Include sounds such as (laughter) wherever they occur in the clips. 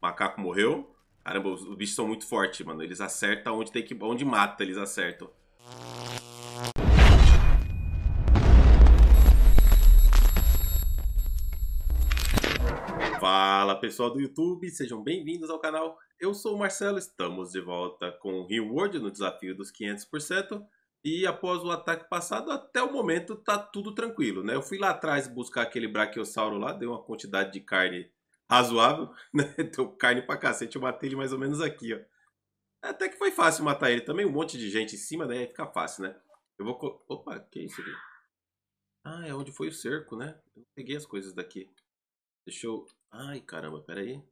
macaco morreu. Caramba, os, os bichos são muito fortes, mano. Eles acertam onde tem que. onde mata, eles acertam. Fala pessoal do YouTube, sejam bem-vindos ao canal. Eu sou o Marcelo, estamos de volta com o Reward no desafio dos 500%. E após o ataque passado, até o momento tá tudo tranquilo, né? Eu fui lá atrás buscar aquele Brachiosauro lá, dei uma quantidade de carne razoável, (laughs) né? Deu então, carne pra cacete, eu matei ele mais ou menos aqui, ó. Até que foi fácil matar ele. Também um monte de gente em cima, né? Fica fácil, né? Eu vou... Opa, que é isso aqui? Ah, é onde foi o cerco, né? Eu peguei as coisas daqui. Deixa eu... Ai, caramba, peraí.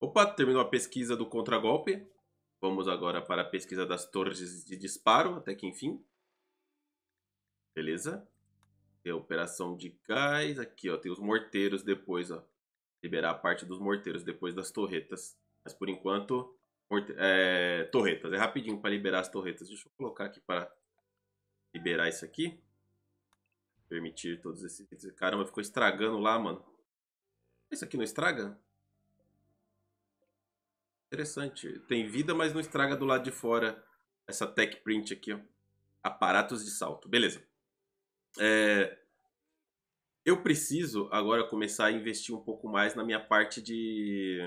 Opa, terminou a pesquisa do contragolpe. Vamos agora para a pesquisa das torres de disparo, até que enfim. Beleza. Tem a operação de gás. Aqui, ó, tem os morteiros depois, ó liberar parte dos morteiros depois das torretas. Mas por enquanto, é, torretas. É rapidinho para liberar as torretas. Deixa eu colocar aqui para liberar isso aqui. Permitir todos esses... Caramba, ficou estragando lá, mano. Isso aqui não estraga? Interessante. Tem vida, mas não estraga do lado de fora essa tech print aqui, ó. Aparatos de salto. Beleza. É, eu preciso agora começar a investir um pouco mais na minha parte de,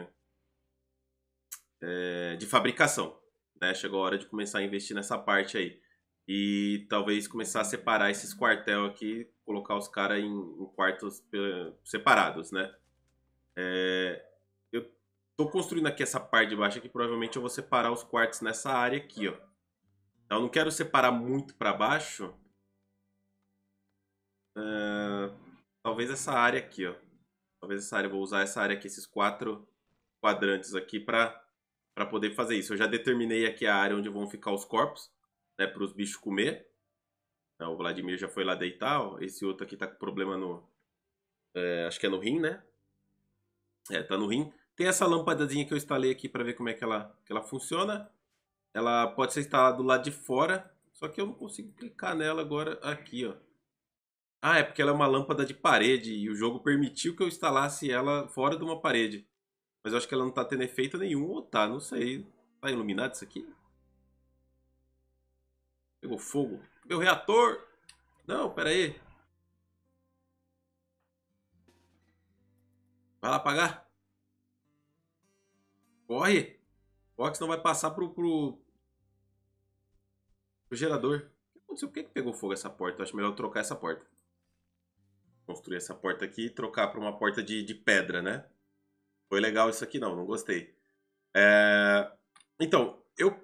é, de fabricação. Né? Chegou a hora de começar a investir nessa parte aí. E talvez começar a separar esses quartel aqui, colocar os caras em, em, quartos eh, separados, né? É, eu tô construindo aqui essa parte de baixo que provavelmente eu vou separar os quartos nessa área aqui, ó. Então, eu não quero separar muito para baixo. Talvez essa área aqui, ó. Talvez essa área, vou usar essa área aqui, esses quatro quadrantes aqui para para poder fazer isso. Eu já determinei aqui a área onde vão ficar os corpos, né, para os bichos comer. Então, o Vladimir já foi lá deitar, ó. esse outro aqui tá com problema no... É, acho que é no rim, né? É, tá no rim. Tem essa lâmpadazinha que eu instalei aqui para ver como é que ela, que ela funciona. Ela pode ser instalada do lado de fora, só que eu não consigo clicar nela agora aqui, ó. Ah, é porque ela é uma lâmpada de parede e o jogo permitiu que eu instalasse ela fora de uma parede. Mas eu acho que ela não tá tendo efeito nenhum, ou tá, não sei. Tá iluminado isso aqui? Pegou fogo. Meu reator! Não, pera aí. Vai lá apagar. Corre! Corre, não vai passar pro, pro, pro gerador. O que aconteceu? Por que, que pegou fogo essa porta? Eu acho melhor trocar essa porta construir essa porta aqui e trocar para uma porta de, de pedra, né? Foi legal isso aqui não, não gostei. É... Então, eu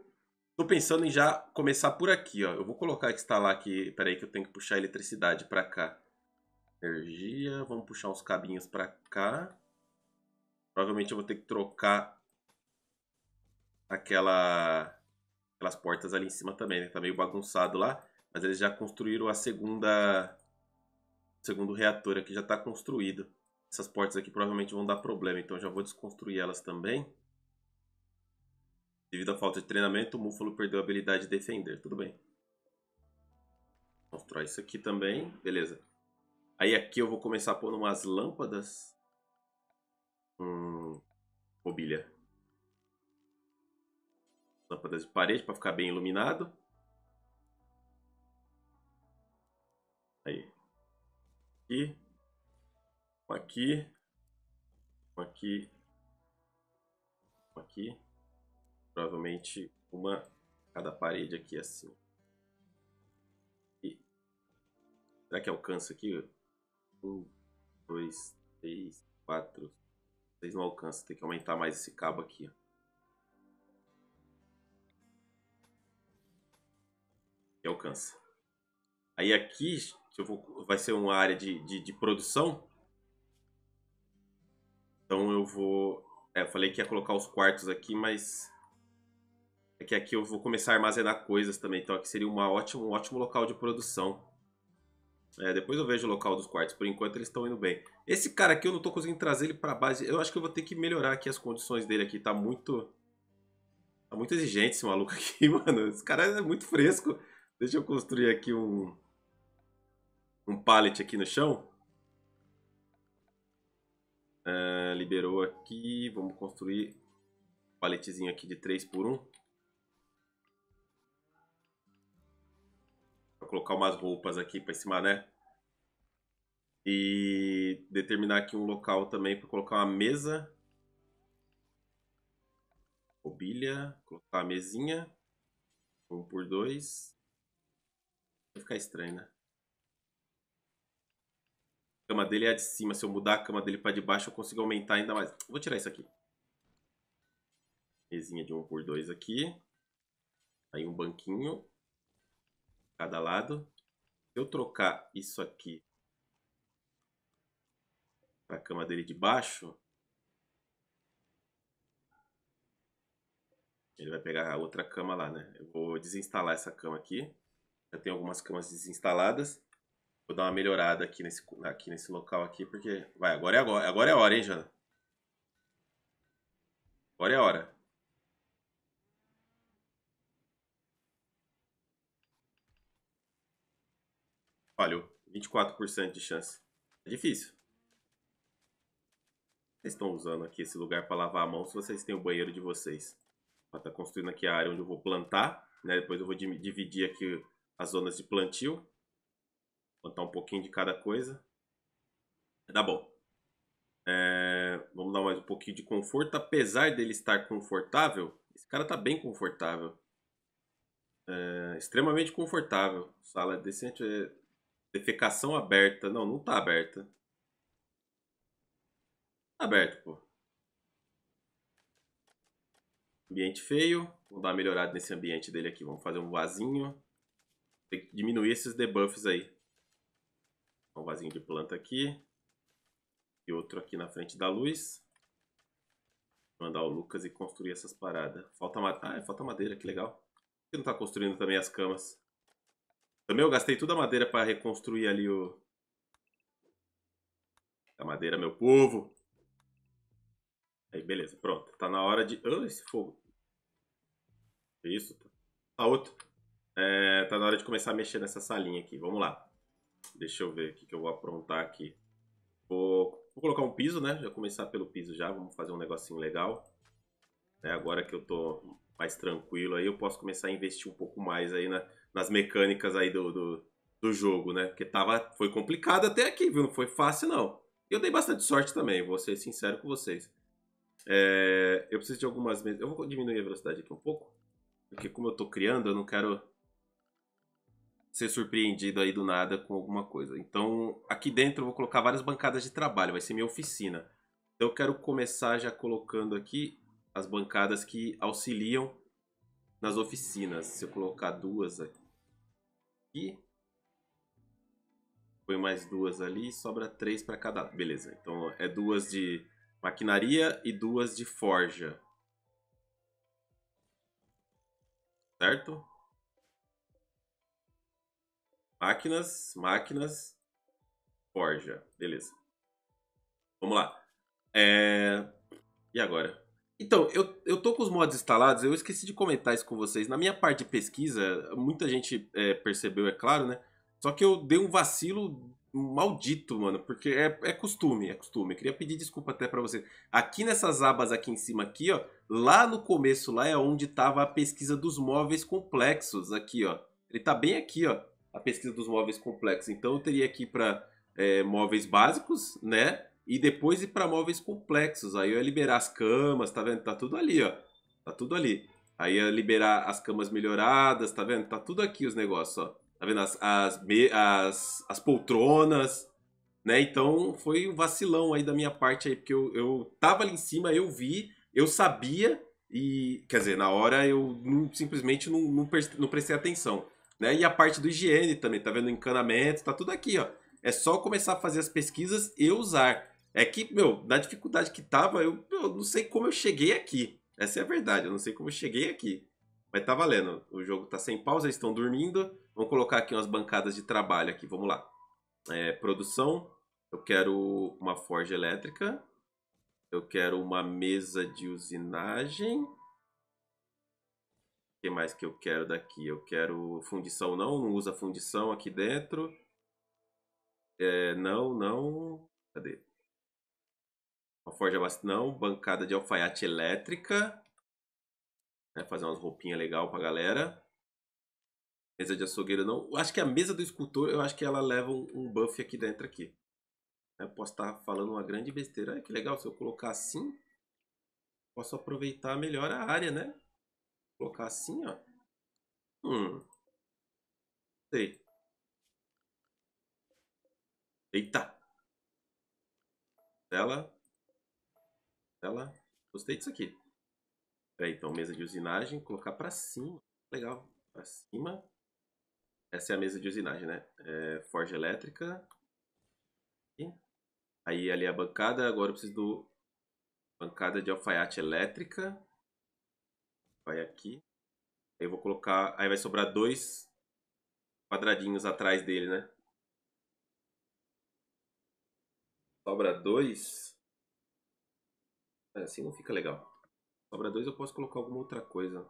tô pensando em já começar por aqui, ó. Eu vou colocar, instalar aqui, peraí que eu tenho que puxar a eletricidade para cá. Energia, vamos puxar uns cabinhos para cá. Provavelmente eu vou ter que trocar aquela aquelas portas ali em cima também, né? Tá meio bagunçado lá, mas eles já construíram a segunda segundo reator aqui já está construído. Essas portas aqui provavelmente vão dar problema, então já vou desconstruir elas também. Devido à falta de treinamento, o Múfalo perdeu a habilidade de defender. Tudo bem. Constrói isso aqui também. Beleza. Aí aqui eu vou começar pôr umas lâmpadas. Hum, mobília. Lâmpadas de parede para ficar bem iluminado. aqui, um aqui, um aqui, um aqui. Provavelmente uma cada parede aqui assim. E será que alcança aqui? Um, dois, três, quatro. Vocês não alcançam, tem que aumentar mais esse cabo aqui. alcança. Aí aqui eu vou, vai ser uma área de, de, de produção. Então eu vou... É, eu falei que ia colocar os quartos aqui, mas... É que aqui eu vou começar a armazenar coisas também. Então aqui seria uma ótima, um ótimo local de produção. É, depois eu vejo o local dos quartos. Por enquanto eles estão indo bem. Esse cara aqui eu não estou conseguindo trazer ele para base. Eu acho que eu vou ter que melhorar aqui as condições dele aqui. está muito... Tá muito exigente esse maluco (laughs) aqui, mano. Esse cara é muito fresco. Deixa eu construir aqui um um pallet aqui no chão. É, liberou aqui, vamos construir um paletezinho aqui de 3 por 1. Vou colocar umas roupas aqui para esse mané. E determinar aqui um local também para colocar uma mesa. Mobília, colocar a mesinha. 1 um por dois Vai ficar estranho, né? cama dele é a de cima. Se eu mudar a cama dele para de baixo, eu consigo aumentar ainda mais. Vou tirar isso aqui. Mesinha de 1 por 2 aqui. Aí um banquinho. Cada lado. Se eu trocar isso aqui para a cama dele de baixo, Ele vai pegar a outra cama lá, né? Eu vou desinstalar essa cama aqui. Já tem algumas camas desinstaladas. Vou dar uma melhorada aqui nesse, aqui nesse local aqui, porque... Vai, agora é agora. Agora é hora, hein, Jana? Agora é hora. Falhou. 24% de chance. É difícil. Vocês estão usando aqui esse lugar para lavar a mão se vocês têm o banheiro de vocês. Está construindo aqui a área onde eu vou plantar. Né? Depois eu vou dividir aqui as zonas de plantio montar um pouquinho de cada coisa. Tá bom. É, vamos dar mais um pouquinho de conforto. Apesar dele estar confortável, esse cara tá bem confortável. É, extremamente confortável. Sala decente. É, defecação aberta. Não, não tá aberta. Tá aberto, pô. Ambiente feio. Vamos dar uma melhorada nesse ambiente dele aqui. Vamos fazer um vasinho. Tem que diminuir esses debuffs aí um vasinho de planta aqui. E outro aqui na frente da luz. Mandar o Lucas e construir essas paradas. Falta madeira. Ah, falta madeira, que legal. Por que não tá construindo também as camas? Também eu gastei toda a madeira para reconstruir ali o... A madeira, meu povo! Aí, beleza, pronto. Tá na hora de... Ah, oh, esse fogo! Isso, tá. tá outro. É, tá na hora de começar a mexer nessa salinha aqui. Vamos lá. Deixa eu ver o que eu vou aprontar aqui. Vou, vou, colocar um piso, né? Já começar pelo piso já, vamos fazer um negocinho legal. É, agora que eu tô mais tranquilo aí, eu posso começar a investir um pouco mais aí na, nas mecânicas aí do, do, do, jogo, né? Porque tava, foi complicado até aqui, viu? Não foi fácil, não. Eu dei bastante sorte também, vou ser sincero com vocês. É, eu preciso de algumas Eu vou diminuir a velocidade aqui um pouco. Porque como eu tô criando, eu não quero ser surpreendido aí do nada com alguma coisa. Então, aqui dentro eu vou colocar várias bancadas de trabalho, vai ser minha oficina. Então, eu quero começar já colocando aqui as bancadas que auxiliam nas oficinas. Se eu colocar duas aqui, põe mais duas ali, sobra três para cada. Beleza, então é duas de maquinaria e duas de forja. Certo? Máquinas, máquinas, forja. Beleza. Vamos lá. É... E agora? Então, eu, eu tô com os mods instalados, eu esqueci de comentar isso com vocês. Na minha parte de pesquisa, muita gente é, percebeu, é claro, né? Só que eu dei um vacilo maldito, mano, porque é, é costume, é costume. Eu queria pedir desculpa até para vocês. Aqui nessas abas aqui em cima, aqui, ó, lá no começo, lá é onde tava a pesquisa dos móveis complexos, aqui, ó. Ele tá bem aqui, ó a pesquisa dos móveis complexos. Então eu teria aqui para é, móveis básicos, né? E depois ir para móveis complexos. Aí eu ia liberar as camas, tá vendo? Tá tudo ali, ó. Tá tudo ali. Aí ia liberar as camas melhoradas, tá vendo? Tá tudo aqui os negócios, ó. Tá vendo? As, as, as, as poltronas, né? Então foi um vacilão aí da minha parte aí, porque eu, eu tava ali em cima, eu vi, eu sabia, e quer dizer, na hora eu não, simplesmente não, não, não prestei atenção. Né? E a parte do higiene também, tá vendo? Encanamento, tá tudo aqui, ó. É só começar a fazer as pesquisas e usar. É que, meu, na dificuldade que tava, eu, eu não sei como eu cheguei aqui. Essa é a verdade, eu não sei como eu cheguei aqui. Mas tá valendo. O jogo tá sem pausa, eles estão dormindo. Vamos colocar aqui umas bancadas de trabalho aqui, vamos lá. É, produção, eu quero uma forja elétrica. Eu quero uma mesa de usinagem que mais que eu quero daqui? Eu quero fundição não, não usa fundição aqui dentro. É, não, não. Cadê? Uma forja bastante. Não, bancada de alfaiate elétrica. É, fazer umas roupinhas legal pra galera. Mesa de açougueiro não. acho que a mesa do escultor, eu acho que ela leva um, um buff aqui dentro aqui. Né, eu posso estar tá falando uma grande besteira. Ai, que legal, se eu colocar assim, posso aproveitar melhor a área, né? colocar assim, ó. Hum. Sei. Eita. Tela. Tela. Gostei disso aqui. Peraí, então, mesa de usinagem, colocar para cima. Legal. Pra cima. Essa é a mesa de usinagem, né? É, forja elétrica. e Aí ali a bancada. Agora eu preciso do... Bancada de alfaiate elétrica. Vai aqui. Aí eu vou colocar... Aí vai sobrar dois quadradinhos atrás dele, né? Sobra dois. É, assim não fica legal. Sobra dois eu posso colocar alguma outra coisa.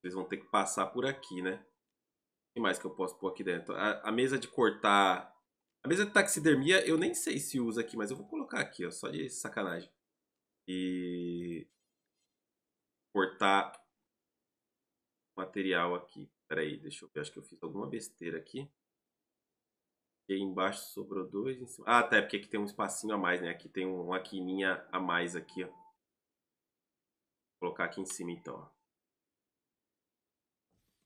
Vocês vão ter que passar por aqui, né? O que mais que eu posso pôr aqui dentro? A, a mesa de cortar... A mesa de taxidermia eu nem sei se usa aqui, mas eu vou colocar aqui, ó. Só de sacanagem. E cortar material aqui. Espera aí, deixa eu ver, acho que eu fiz alguma besteira aqui. E aí embaixo sobrou dois em cima. Ah, tá, é porque aqui tem um espacinho a mais, né? Aqui tem uma quininha a mais aqui, ó. Vou colocar aqui em cima então, ó.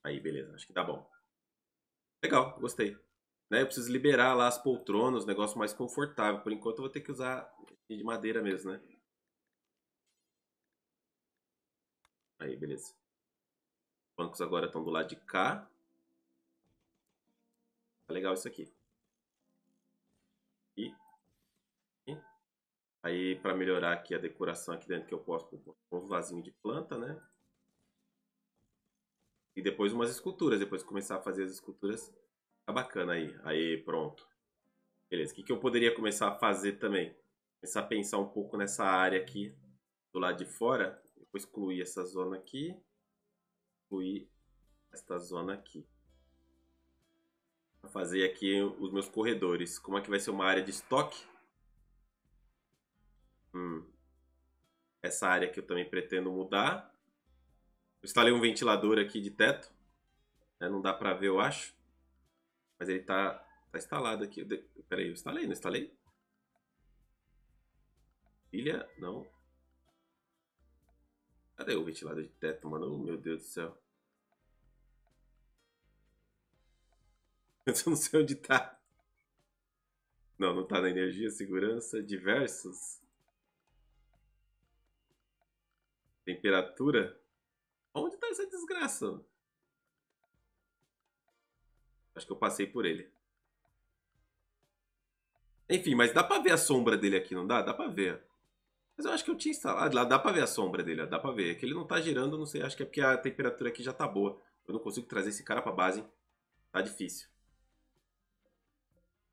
Aí, beleza, acho que tá bom. Legal, gostei. Né? Eu preciso liberar lá as poltronas, negócio mais confortável. Por enquanto eu vou ter que usar de madeira mesmo, né? Aí, beleza. Os bancos agora estão do lado de cá. Tá legal isso aqui. E, e aí para melhorar aqui a decoração aqui dentro que eu posso pôr um vasinho de planta, né? E depois umas esculturas, depois começar a fazer as esculturas. Tá bacana aí. Aí, pronto. Beleza, o que, que eu poderia começar a fazer também? Começar a pensar um pouco nessa área aqui do lado de fora Vou excluir essa zona aqui, excluir esta zona aqui. Vou fazer aqui os meus corredores. Como é que vai ser uma área de estoque? Hum. Essa área que eu também pretendo mudar. Eu instalei um ventilador aqui de teto. Né, não dá para ver, eu acho. Mas ele tá, tá instalado aqui. Peraí, eu instalei, não instalei? Filha, não. Cadê o ventilador de teto, mano? Oh, meu Deus do céu. (laughs) Eu não sei onde tá. Não, não tá na energia, segurança, diversos. Temperatura? Onde tá essa desgraça? Acho que eu passei por ele. Enfim, mas dá pra ver a sombra dele aqui, não dá? Dá pra ver. Mas eu acho que eu tinha instalado. Lá dá pra ver a sombra dele, ó, dá pra ver. É que ele não tá girando, não sei. Acho que é porque a temperatura aqui já tá boa. Eu não consigo trazer esse cara pra base, hein? Tá difícil.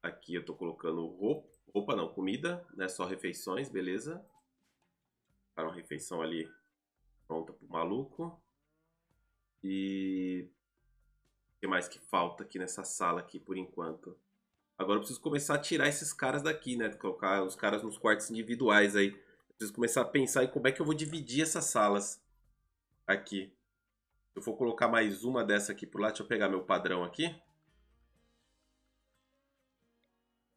Aqui eu tô colocando roupa. Roupa não, comida, né? Só refeições, beleza. Para uma refeição ali pronta pro maluco. E o que mais que falta aqui nessa sala aqui por enquanto? Agora eu preciso começar a tirar esses caras daqui, né? Colocar os caras nos quartos individuais aí preciso começar a pensar em como é que eu vou dividir essas salas aqui. Eu vou colocar mais uma dessa aqui por lá. Deixa eu pegar meu padrão aqui.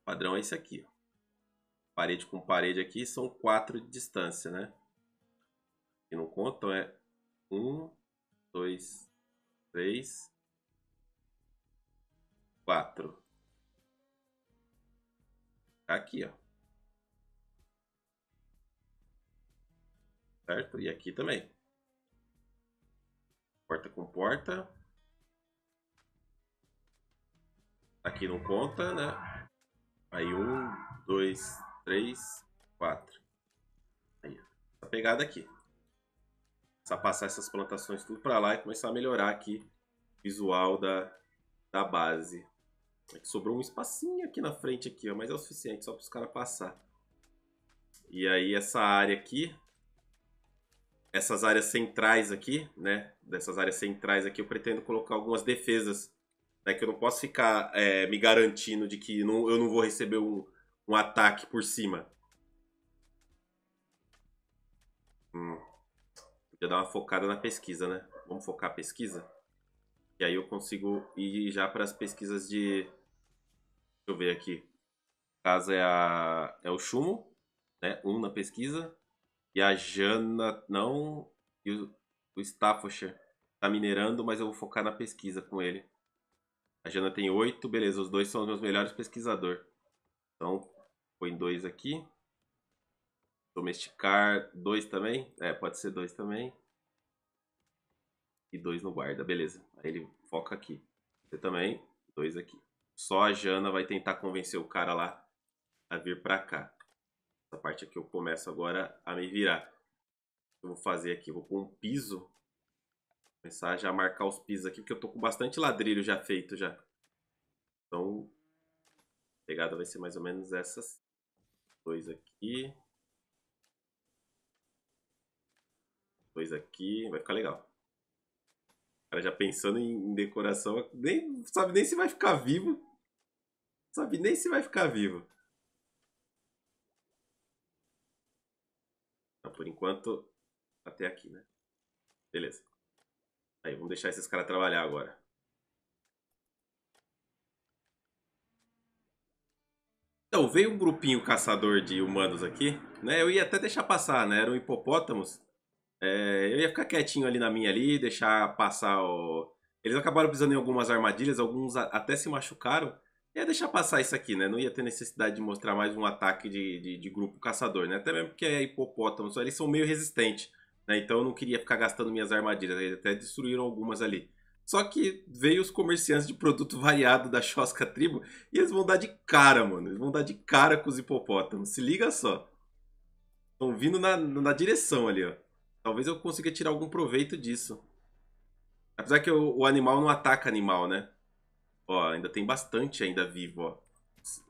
O padrão é esse aqui. Ó. Parede com parede aqui são quatro de distância, né? Que não contam é um, dois, três, quatro. Tá aqui, ó. certo? E aqui também. Porta com porta. Aqui não conta, né? Aí um, dois, três, quatro. Aí, essa pegada aqui. Só passar essas plantações tudo para lá e começar a melhorar aqui o visual da, da base. Aqui é sobrou um espacinho aqui na frente aqui, ó, mas é o suficiente só para os caras passar. E aí essa área aqui essas áreas centrais aqui, né? Dessas áreas centrais aqui, eu pretendo colocar algumas defesas. Né? Que eu não posso ficar é, me garantindo de que não, eu não vou receber um, um ataque por cima. Hum. Podia dar uma focada na pesquisa, né? Vamos focar a pesquisa? E aí eu consigo ir já para as pesquisas de... Deixa eu ver aqui. No caso é, a... é o Chumo, né? Um na pesquisa. E a Jana não. E o, o Staffordshire tá minerando, mas eu vou focar na pesquisa com ele. A Jana tem oito, beleza. Os dois são os meus melhores pesquisadores. Então, põe dois aqui. Domesticar dois também? É, pode ser dois também. E dois no guarda, beleza. Aí ele foca aqui. Você também, dois aqui. Só a Jana vai tentar convencer o cara lá a vir pra cá. Essa parte aqui eu começo agora a me virar. Eu vou fazer aqui, vou pôr um piso. Começar já a marcar os pisos aqui, porque eu tô com bastante ladrilho já feito já. Então, a pegada vai ser mais ou menos essas dois aqui. Dois aqui, vai ficar legal. O cara já pensando em, decoração, nem sabe nem se vai ficar vivo. Sabe nem se vai ficar vivo. por enquanto, até aqui, né? Beleza. Aí, vamos deixar esses caras trabalhar agora. Então, veio um grupinho caçador de humanos aqui, né? Eu ia até deixar passar, né? Eram hipopótamos. É, eu ia ficar quietinho ali na minha ali, deixar passar o... Eles acabaram pisando em algumas armadilhas, alguns até se machucaram ia deixar passar isso aqui, né? Não ia ter necessidade de mostrar mais um ataque de, de, de grupo caçador, né? Até mesmo porque é hipopótamo, só eles são meio resistentes, né? Então eu não queria ficar gastando minhas armadilhas, eles até destruíram algumas ali. Só que veio os comerciantes de produto variado da Chosca Tribo e eles vão dar de cara, mano. Eles vão dar de cara com os hipopótamos. Se liga só. Estão vindo na, na direção ali, ó. Talvez eu consiga tirar algum proveito disso. Apesar que o, o animal não ataca animal, né? Ó, ainda tem bastante ainda vivo, ó.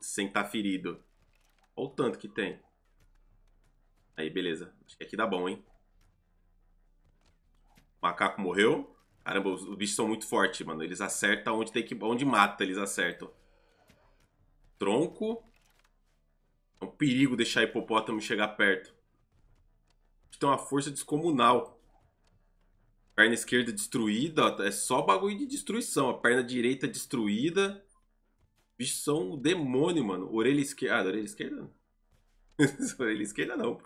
Sem estar tá ferido. Olha o tanto que tem. Aí, beleza. Acho que aqui dá bom, hein? macaco morreu. Caramba, os, os, bichos são muito fortes, mano. Eles acertam onde tem que... Onde mata, eles acertam. Tronco. É um perigo deixar hipopótamo chegar perto. Tem uma força descomunal. Perna esquerda destruída, ó, é só bagulho de destruição. A perna direita destruída. Bicho, são um demônio, mano. Orelha esquerda. Ah, orelha esquerda? (laughs) orelha esquerda não.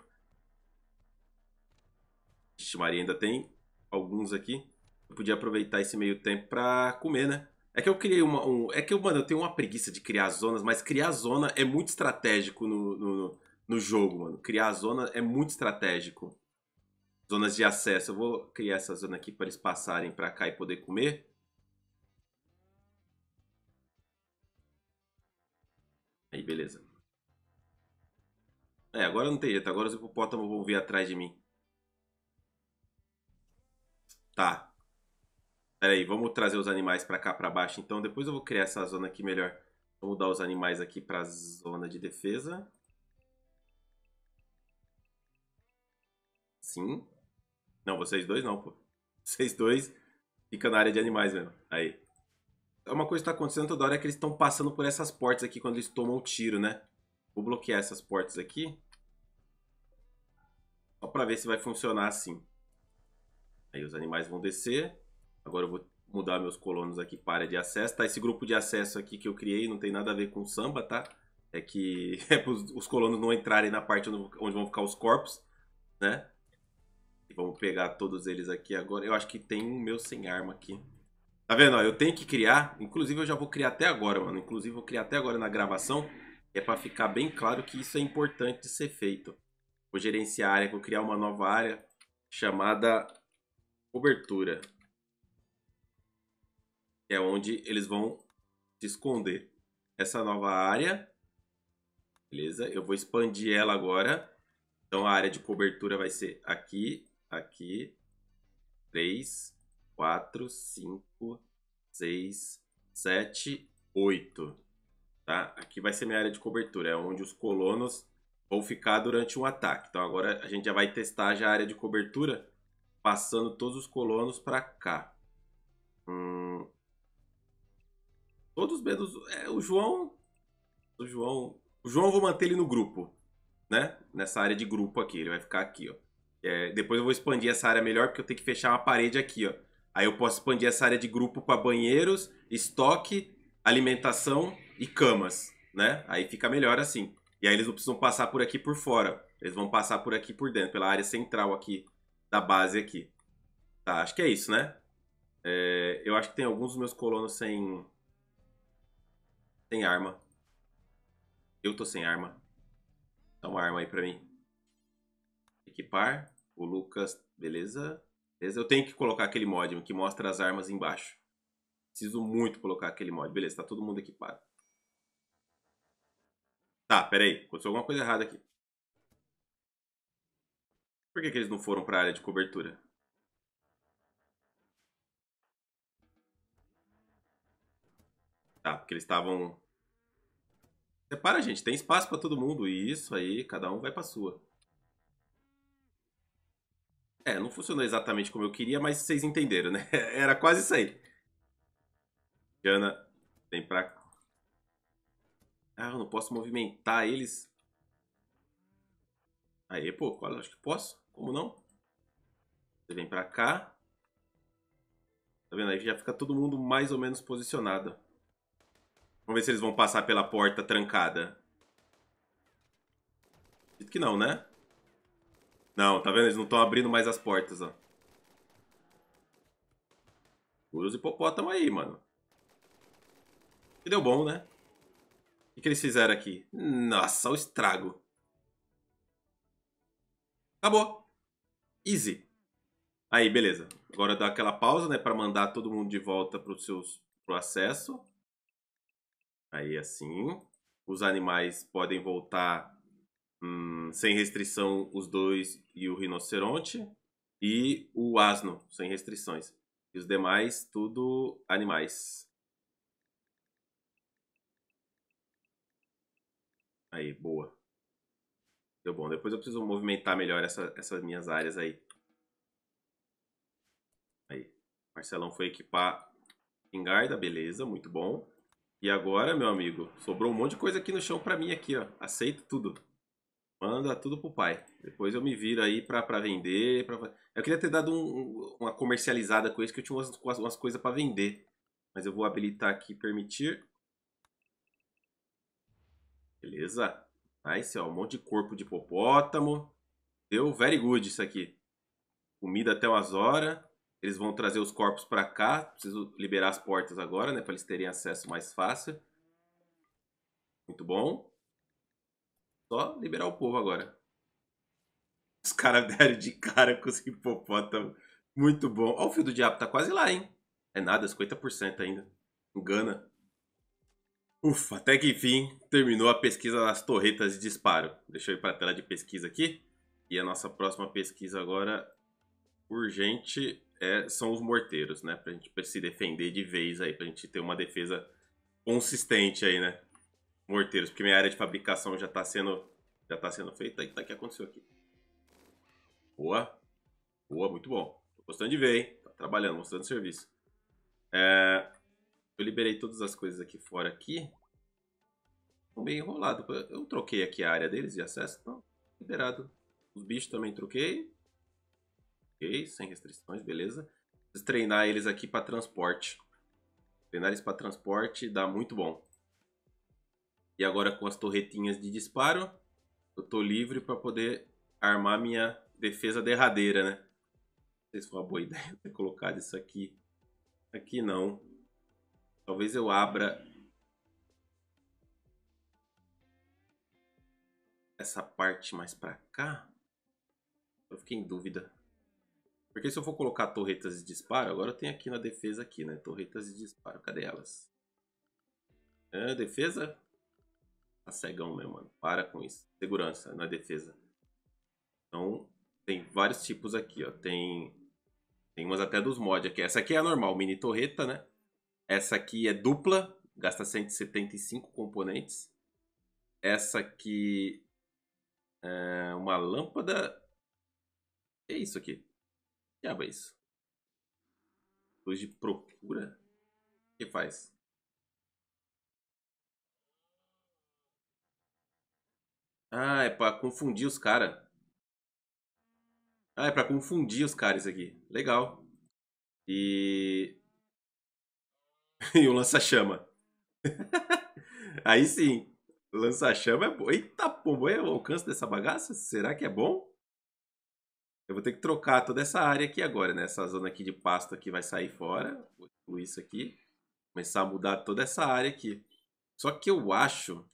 Vixe, Maria, ainda tem alguns aqui. Eu podia aproveitar esse meio tempo pra comer, né? É que eu criei uma. Um... É que eu, mano, eu tenho uma preguiça de criar zonas, mas criar zona é muito estratégico no, no, no jogo, mano. Criar zona é muito estratégico. Zonas de acesso. Eu vou criar essa zona aqui para eles passarem para cá e poder comer. Aí, beleza. É, agora não tem jeito. Agora os hipopótamos vão vir atrás de mim. Tá. Pera aí, vamos trazer os animais para cá, para baixo. Então, depois eu vou criar essa zona aqui melhor. Vamos dar os animais aqui para zona de defesa. Sim. Não, vocês dois não, pô. (laughs) Vocês dois ficam na área de animais mesmo. Aí. É uma coisa que tá acontecendo toda hora é que eles estão passando por essas portas aqui quando eles tomam o um tiro, né? Vou bloquear essas portas aqui. Só pra ver se vai funcionar assim. Aí os animais vão descer. Agora eu vou mudar meus colonos aqui para área de acesso, tá? Esse grupo de acesso aqui que eu criei não tem nada a ver com samba, tá? É que (laughs) é para os colonos não entrarem na parte onde vão ficar os corpos, né? Vamos pegar todos eles aqui agora. Eu acho que tem um meu sem arma aqui. Tá vendo? Ó, eu tenho que criar. Inclusive, eu já vou criar até agora, mano. Inclusive, eu vou criar até agora na gravação. É pra ficar bem claro que isso é importante de ser feito. Vou gerenciar a área. Vou criar uma nova área chamada cobertura. É onde eles vão se esconder. Essa nova área. Beleza? Eu vou expandir ela agora. Então, a área de cobertura vai ser aqui aqui. 3, 4, 5, 6, 7, 8. Tá? Aqui vai ser minha área de cobertura, é onde os colonos vão ficar durante um ataque. Então agora a gente já vai testar já a área de cobertura, passando todos os colonos para cá. Hum... Todos menos... É, o João... O João... O João eu vou manter ele no grupo, né? Nessa área de grupo aqui, ele vai ficar aqui, ó. É, depois eu vou expandir essa área melhor, porque eu tenho que fechar uma parede aqui, ó. Aí eu posso expandir essa área de grupo para banheiros, estoque, alimentação e camas, né? Aí fica melhor assim. E aí eles não precisam passar por aqui por fora. Eles vão passar por aqui por dentro, pela área central aqui da base aqui. Tá, acho que é isso, né? É, eu acho que tem alguns dos meus colonos sem... Sem arma. Eu tô sem arma. Dá então, uma arma aí pra mim. Equipar. O Lucas, beleza? Beleza, eu tenho que colocar aquele mod que mostra as armas embaixo. Preciso muito colocar aquele mod. Beleza, tá todo mundo equipado. Tá, peraí. Aconteceu alguma coisa errada aqui. Por que, que eles não foram pra área de cobertura? Tá, porque eles estavam... Separa, gente. Tem espaço pra todo mundo. Isso aí, cada um vai pra sua. É, não funcionou exatamente como eu queria, mas vocês entenderam, né? (laughs) Era quase isso aí. Jana, vem pra cá. Ah, eu não posso movimentar eles. Aí, pô, qual? Acho que posso. Como não? Você vem pra cá. Tá vendo? Aí já fica todo mundo mais ou menos posicionado. Vamos ver se eles vão passar pela porta trancada. Acredito que não, né? Não, tá vendo? Eles não estão abrindo mais as portas, ó. Os hipopótamo aí, mano. E deu bom, né? O que, que eles fizeram aqui? Nossa, o estrago. Acabou. Easy. Aí, beleza. Agora dá aquela pausa, né? Pra mandar todo mundo de volta pros seus, pro acesso. Aí, assim. Os animais podem voltar hum, sem restrição os dois e o rinoceronte e o asno sem restrições e os demais tudo animais aí boa deu bom depois eu preciso movimentar melhor essa, essas minhas áreas aí aí Marcelão foi equipar Engarda, beleza, muito bom. E agora, meu amigo, sobrou um monte de coisa aqui no chão pra mim aqui, ó. Aceito tudo. Manda tudo pro pai. Depois eu me viro aí pra, pra vender. Pra... Eu queria ter dado um, uma comercializada com isso, que eu tinha umas, umas coisas para vender. Mas eu vou habilitar aqui permitir. Beleza. Nice, ó. Um monte de corpo de hipopótamo. Deu very good isso aqui. Comida até umas horas. Eles vão trazer os corpos para cá. Preciso liberar as portas agora, né? Pra eles terem acesso mais fácil. Muito bom. Só liberar o povo agora. Os caras deram de cara com os hipopótamos. Muito bom. Ó, o fio do diabo tá quase lá, hein? É nada, 50% ainda. Engana. Ufa, até que enfim terminou a pesquisa das torretas de disparo. Deixa eu ir para a tela de pesquisa aqui. E a nossa próxima pesquisa agora, urgente, é, são os morteiros, né? Pra gente se defender de vez aí, pra gente ter uma defesa consistente aí, né? morteiros, porque minha área de fabricação já está sendo, já tá sendo feita. Então, o que aconteceu aqui? Boa. Boa, muito bom. Tô gostando de ver, hein? Tá trabalhando, mostrando serviço. É... eu liberei todas as coisas aqui fora aqui. Tô meio enrolado. Eu troquei aqui a área deles de acesso, então liberado. Os bichos também troquei. Ok, sem restrições, beleza. Preciso treinar eles aqui para transporte. Treinar eles para transporte dá muito bom. E agora com as torretinhas de disparo, eu tô livre para poder armar minha defesa derradeira, né? Não sei se foi uma boa (laughs) ideia ter colocado isso aqui. Aqui não. Talvez eu abra essa parte mais para cá. Eu fiquei em dúvida. Porque se eu for colocar torretas de disparo, agora eu tenho aqui na defesa aqui, né? Torretas de disparo, cadê elas? Ah, defesa? tá cegão mesmo, mano. Para com isso. Segurança na defesa. Então, tem vários tipos aqui, ó. Tem, tem umas até dos mods aqui. Essa aqui é a normal, mini torreta, né? Essa aqui é dupla, gasta 175 componentes. Essa aqui é uma lâmpada. Que é isso aqui? Que diabo é isso? Luz de procura? O que faz? Ah é, ah, é pra confundir os caras. Ah, é pra confundir os caras aqui. Legal. E... (laughs) e um lança-chama. (laughs) Aí sim. Lança-chama é bom. Eita, pombo, é o alcance dessa bagaça? Será que é bom? Eu vou ter que trocar toda essa área aqui agora, né? Essa zona aqui de pasto aqui vai sair fora. Vou incluir isso aqui. Começar a mudar toda essa área aqui. Só que eu acho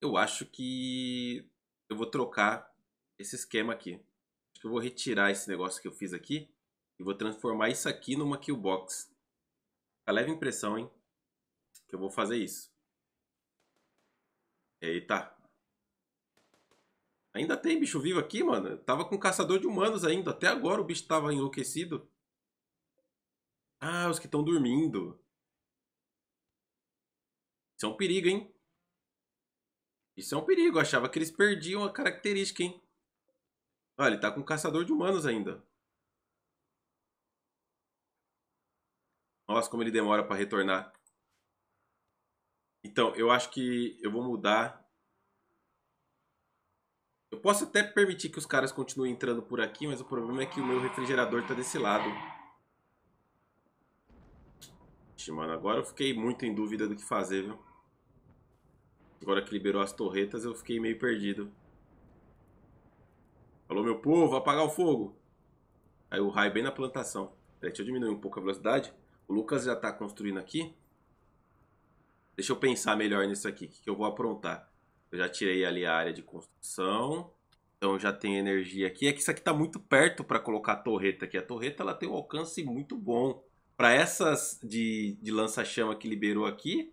eu acho que eu vou trocar esse esquema aqui. Acho que eu vou retirar esse negócio que eu fiz aqui e vou transformar isso aqui numa killbox. A tá leve impressão, hein? Que eu vou fazer isso. Eita. Ainda tem bicho vivo aqui, mano. Eu tava com caçador de humanos ainda. Até agora o bicho tava enlouquecido. Ah, os que estão dormindo. Isso é um perigo, hein? Isso é um perigo. Eu achava que eles perdiam a característica, hein? Olha, ele tá com um caçador de humanos ainda. Nossa, como ele demora para retornar. Então, eu acho que eu vou mudar. Eu posso até permitir que os caras continuem entrando por aqui, mas o problema é que o meu refrigerador tá desse lado. Vixe, mano, agora eu fiquei muito em dúvida do que fazer, viu? Agora que liberou as torretas, eu fiquei meio perdido. Falou, meu povo, apagar o fogo. Aí o raio bem na plantação. Deixa eu diminuir um pouco a velocidade. O Lucas já está construindo aqui. Deixa eu pensar melhor nisso aqui. O que, que eu vou aprontar? Eu já tirei ali a área de construção. Então já tem energia aqui. É que isso aqui está muito perto para colocar a torreta aqui. A torreta ela tem um alcance muito bom. Para essas de, de lança-chama que liberou aqui,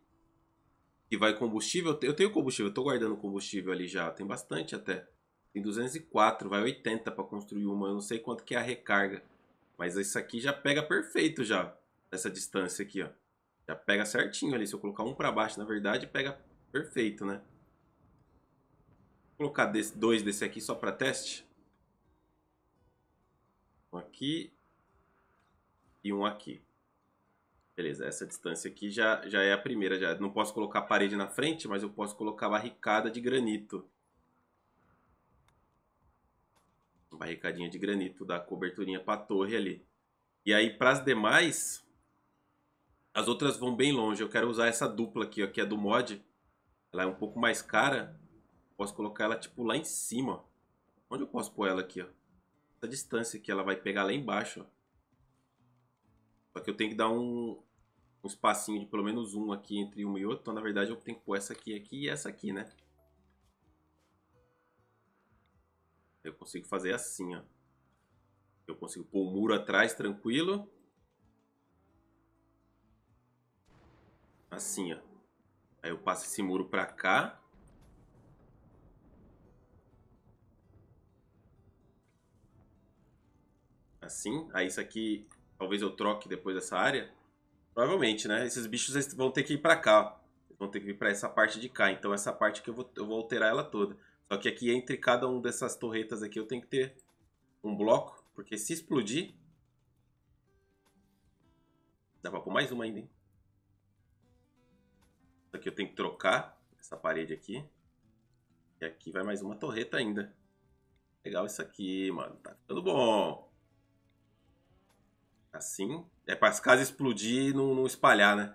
que vai combustível. Eu tenho combustível, eu tô guardando combustível ali já, tem bastante até. Tem 204, vai 80 para construir uma, eu não sei quanto que é a recarga. Mas isso aqui já pega perfeito já, essa distância aqui, ó. Já pega certinho ali, se eu colocar um para baixo, na verdade, pega perfeito, né? Vou colocar desse, dois desse aqui só para teste. Um aqui e um aqui. Beleza, essa distância aqui já, já é a primeira. Já. Não posso colocar parede na frente, mas eu posso colocar barricada de granito. Barricadinha de granito, dá coberturinha para a torre ali. E aí, para as demais, as outras vão bem longe. Eu quero usar essa dupla aqui, ó, que é do mod. Ela é um pouco mais cara. Posso colocar ela, tipo, lá em cima. Onde eu posso pôr ela aqui, ó? Essa distância aqui, ela vai pegar lá embaixo, ó. Só que eu tenho que dar um, um espacinho de pelo menos um aqui entre uma e outra. Então, na verdade, eu tenho que pôr essa aqui, aqui e essa aqui, né? Eu consigo fazer assim, ó. Eu consigo pôr o um muro atrás, tranquilo. Assim, ó. Aí eu passo esse muro pra cá. Assim. Aí isso aqui, talvez eu troque depois dessa área. Provavelmente, né? Esses bichos vão ter que ir pra cá. Vão ter que ir pra essa parte de cá. Então essa parte que eu vou, eu vou alterar ela toda. Só que aqui entre cada um dessas torretas aqui eu tenho que ter um bloco. Porque se explodir... Dá pra pôr mais uma ainda, hein? Isso aqui eu tenho que trocar. Essa parede aqui. E aqui vai mais uma torreta ainda. Legal isso aqui, mano. Tá ficando bom. Assim. É para as casas explodir e não, não espalhar, né?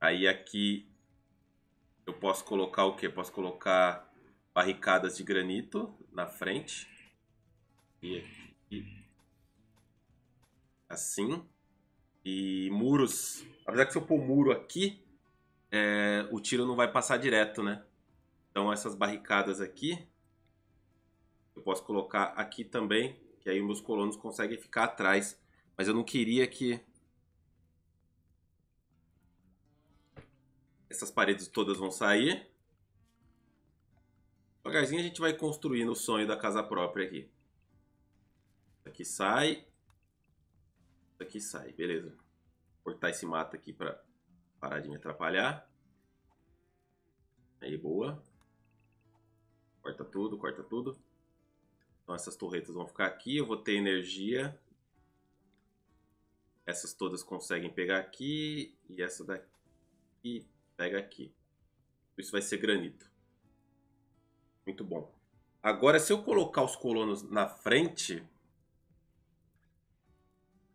Aí aqui eu posso colocar o que? Posso colocar barricadas de granito na frente. E aqui. Assim. E muros. Apesar que se eu pôr muro aqui, é, o tiro não vai passar direto, né? Então essas barricadas aqui, eu posso colocar aqui também que aí meus colonos conseguem ficar atrás. Mas eu não queria que... Essas paredes todas vão sair. Devagarzinho a gente vai construindo o sonho da casa própria aqui. Isso aqui sai. Isso aqui sai, beleza. cortar esse mato aqui para parar de me atrapalhar. Aí, boa. Corta tudo, corta tudo. Então essas torretas vão ficar aqui, eu vou ter energia. Essas todas conseguem pegar aqui e essa daqui pega aqui. Isso vai ser granito. Muito bom. Agora se eu colocar os colonos na frente...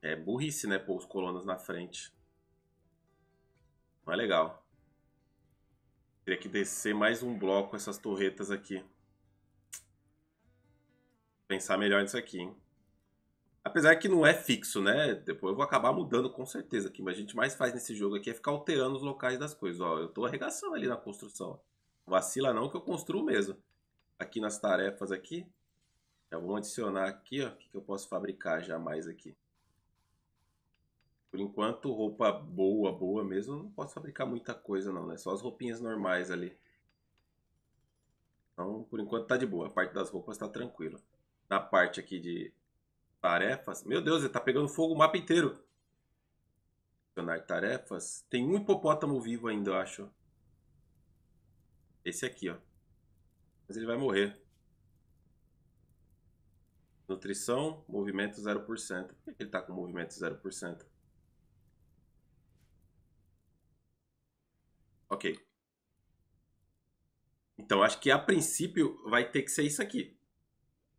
É burrice, né? Pôr os colonos na frente. Não é legal. Teria que descer mais um bloco essas torretas aqui pensar melhor nisso aqui, hein? Apesar que não é fixo, né? Depois eu vou acabar mudando com certeza aqui. Mas a gente mais faz nesse jogo aqui é ficar alterando os locais das coisas. Ó, eu tô arregaçando ali na construção. Vacila não que eu construo mesmo. Aqui nas tarefas aqui. Já é vou adicionar aqui, ó. O que, que eu posso fabricar já mais aqui? Por enquanto, roupa boa, boa mesmo. Não posso fabricar muita coisa não, né? Só as roupinhas normais ali. Então, por enquanto tá de boa. A parte das roupas tá tranquila da parte aqui de tarefas. Meu Deus, ele tá pegando fogo o mapa inteiro. Adicionar tarefas. Tem um hipopótamo vivo ainda, eu acho. Esse aqui, ó. Mas ele vai morrer. Nutrição, movimento 0%. Por que ele tá com movimento 0%? Ok. Então, acho que a princípio vai ter que ser isso aqui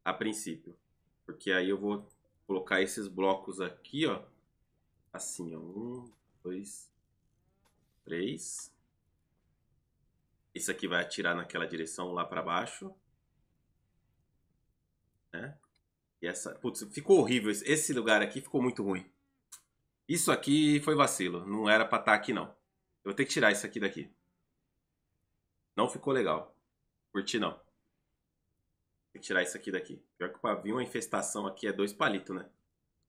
a princípio. Porque aí eu vou colocar esses blocos aqui, ó. Assim, ó. Um, dois, três. Esse aqui vai atirar naquela direção lá para baixo. Né? E essa... Putz, ficou horrível. Esse lugar aqui ficou muito ruim. Isso aqui foi vacilo. Não era para estar tá aqui, não. Eu vou ter que tirar isso aqui daqui. Não ficou legal. Curti, não. Tem que tirar isso aqui daqui. Pior que pra vir uma infestação aqui é dois palitos, né?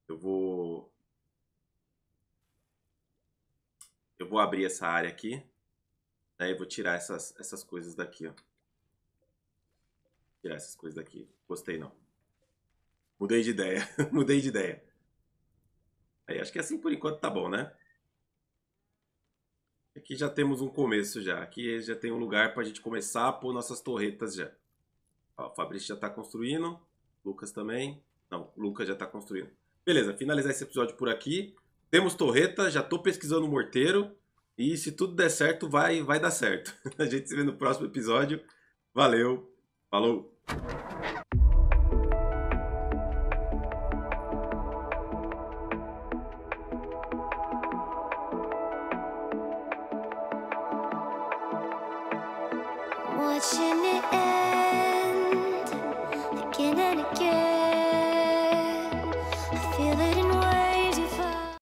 Eu vou... Eu vou abrir essa área aqui. Daí eu vou tirar essas, essas coisas daqui, ó. Tirar essas coisas daqui. Gostei, não. Mudei de ideia. (laughs) Mudei de ideia. Aí, acho que assim por enquanto tá bom, né? Aqui já temos um começo já. Aqui já tem um lugar pra gente começar a pôr nossas torretas já. Ó, o Fabrício já está construindo. Lucas também. Não, o Lucas já está construindo. Beleza, finalizar esse episódio por aqui. Temos torreta, já estou pesquisando o morteiro. E se tudo der certo, vai, vai dar certo. (laughs) A gente se vê no próximo episódio. Valeu, falou!